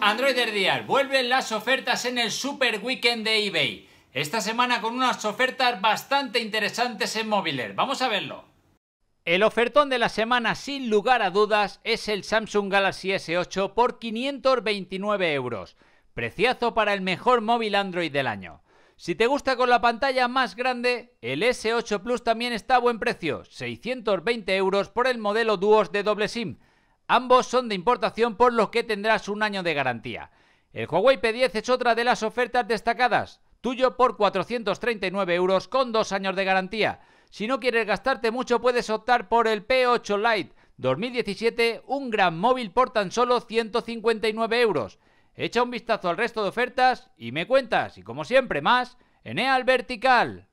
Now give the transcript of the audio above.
Android diar vuelven las ofertas en el Super Weekend de eBay. Esta semana con unas ofertas bastante interesantes en móviles. Vamos a verlo. El ofertón de la semana, sin lugar a dudas, es el Samsung Galaxy S8 por 529 euros. Preciazo para el mejor móvil Android del año. Si te gusta con la pantalla más grande, el S8 Plus también está a buen precio, 620 euros por el modelo Duos de doble SIM Ambos son de importación por lo que tendrás un año de garantía. El Huawei P10 es otra de las ofertas destacadas, tuyo por 439 euros con dos años de garantía. Si no quieres gastarte mucho puedes optar por el P8 Lite 2017, un gran móvil por tan solo 159 euros. Echa un vistazo al resto de ofertas y me cuentas, y como siempre más, en EAL Vertical.